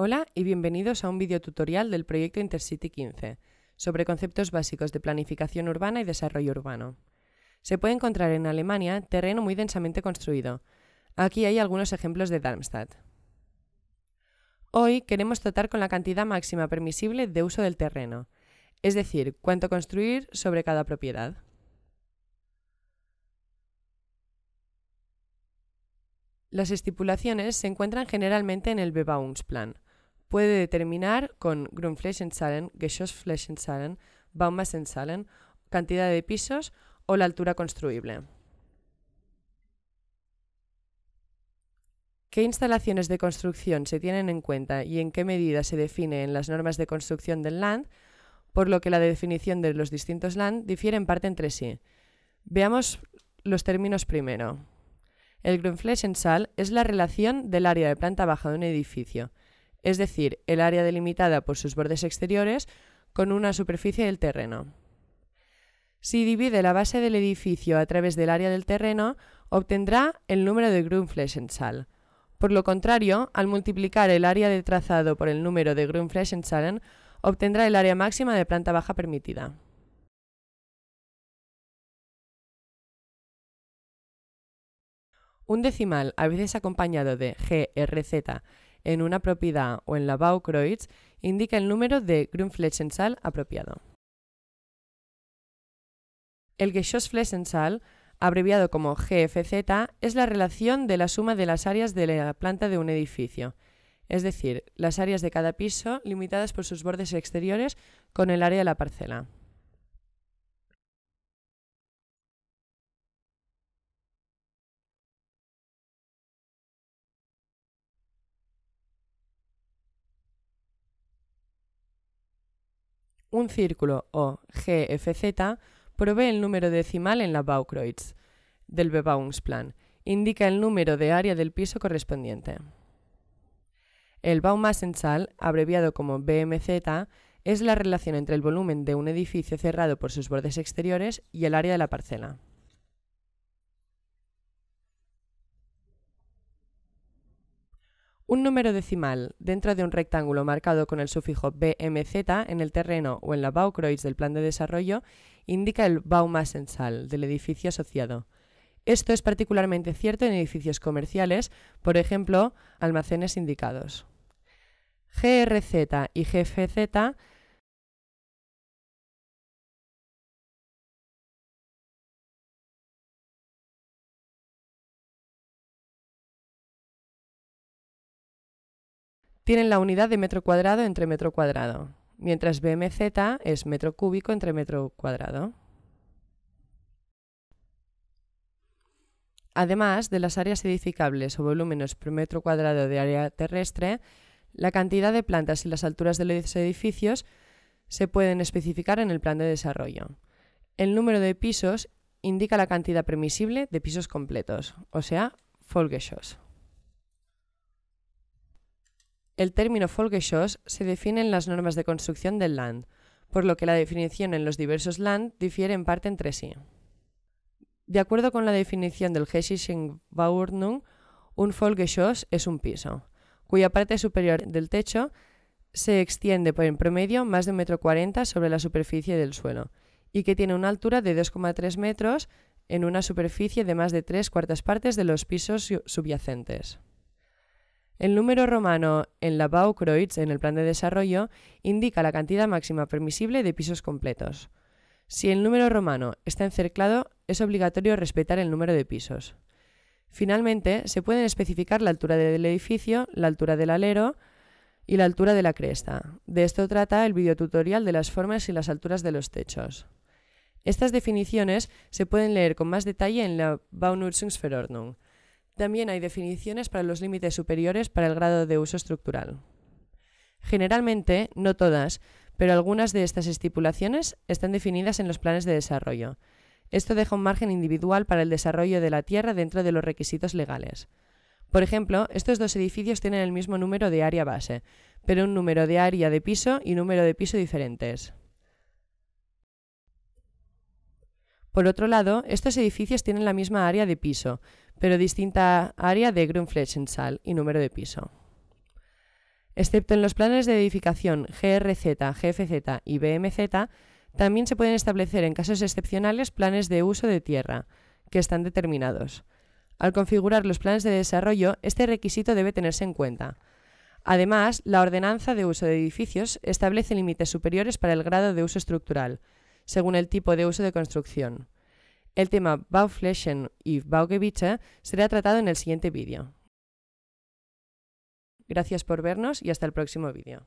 Hola y bienvenidos a un video tutorial del proyecto Intercity 15 sobre conceptos básicos de planificación urbana y desarrollo urbano. Se puede encontrar en Alemania terreno muy densamente construido. Aquí hay algunos ejemplos de Darmstadt. Hoy queremos tratar con la cantidad máxima permisible de uso del terreno, es decir, cuánto construir sobre cada propiedad. Las estipulaciones se encuentran generalmente en el Bebauungsplan. Puede determinar con Grundflächenzahlen, en salen, cantidad de pisos o la altura construible. ¿Qué instalaciones de construcción se tienen en cuenta y en qué medida se define en las normas de construcción del land? Por lo que la definición de los distintos land difiere en parte entre sí. Veamos los términos primero. El Grundflächenzahl es la relación del área de planta baja de un edificio, es decir, el área delimitada por sus bordes exteriores con una superficie del terreno. Si divide la base del edificio a través del área del terreno, obtendrá el número de Grundflächenzahl. Por lo contrario, al multiplicar el área de trazado por el número de Grundflächenzahlen, obtendrá el área máxima de planta baja permitida. Un decimal, a veces acompañado de GRZ, en una propiedad o en la Baukreuz, indica el número de Grünflächenzahl apropiado. El Geschossflächenzahl abreviado como GFZ, es la relación de la suma de las áreas de la planta de un edificio, es decir, las áreas de cada piso limitadas por sus bordes exteriores con el área de la parcela. Un círculo o GFZ provee el número decimal en la Baukreuz, del Bebauungsplan. Indica el número de área del piso correspondiente. El Baumassenzahl, abreviado como BMZ, es la relación entre el volumen de un edificio cerrado por sus bordes exteriores y el área de la parcela. Un número decimal dentro de un rectángulo marcado con el sufijo BMZ en el terreno o en la Baukreuz del plan de desarrollo indica el Baumassenzahl del edificio asociado, esto es particularmente cierto en edificios comerciales, por ejemplo, almacenes indicados. GRZ y GFZ tienen la unidad de metro cuadrado entre metro cuadrado, mientras BMZ es metro cúbico entre metro cuadrado. Además de las áreas edificables o volúmenes por metro cuadrado de área terrestre, la cantidad de plantas y las alturas de los edificios se pueden especificar en el plan de desarrollo. El número de pisos indica la cantidad permisible de pisos completos, o sea, Folgeschoss. El término Folgeschoss se define en las normas de construcción del land, por lo que la definición en los diversos land difiere en parte entre sí. De acuerdo con la definición del Hessischen Bauordnung, un Folgeschoss es un piso, cuya parte superior del techo se extiende por en promedio más de 1,40 m sobre la superficie del suelo y que tiene una altura de 2,3 metros en una superficie de más de tres cuartas partes de los pisos subyacentes. El número romano en la Baukreuz, en el plan de desarrollo, indica la cantidad máxima permisible de pisos completos, si el número romano está encerclado, es obligatorio respetar el número de pisos. Finalmente, se pueden especificar la altura del edificio, la altura del alero y la altura de la cresta. De esto trata el videotutorial de las formas y las alturas de los techos. Estas definiciones se pueden leer con más detalle en la Baunutzungsverordnung. También hay definiciones para los límites superiores para el grado de uso estructural. Generalmente, no todas, pero algunas de estas estipulaciones están definidas en los planes de desarrollo. Esto deja un margen individual para el desarrollo de la tierra dentro de los requisitos legales. Por ejemplo, estos dos edificios tienen el mismo número de área base, pero un número de área de piso y número de piso diferentes. Por otro lado, estos edificios tienen la misma área de piso, pero distinta área de sal y número de piso. Excepto en los planes de edificación GRZ, GFZ y BMZ, también se pueden establecer en casos excepcionales planes de uso de tierra, que están determinados. Al configurar los planes de desarrollo, este requisito debe tenerse en cuenta. Además, la ordenanza de uso de edificios establece límites superiores para el grado de uso estructural, según el tipo de uso de construcción. El tema Bauflächen y Baugebiete será tratado en el siguiente vídeo. Gracias por vernos y hasta el próximo vídeo.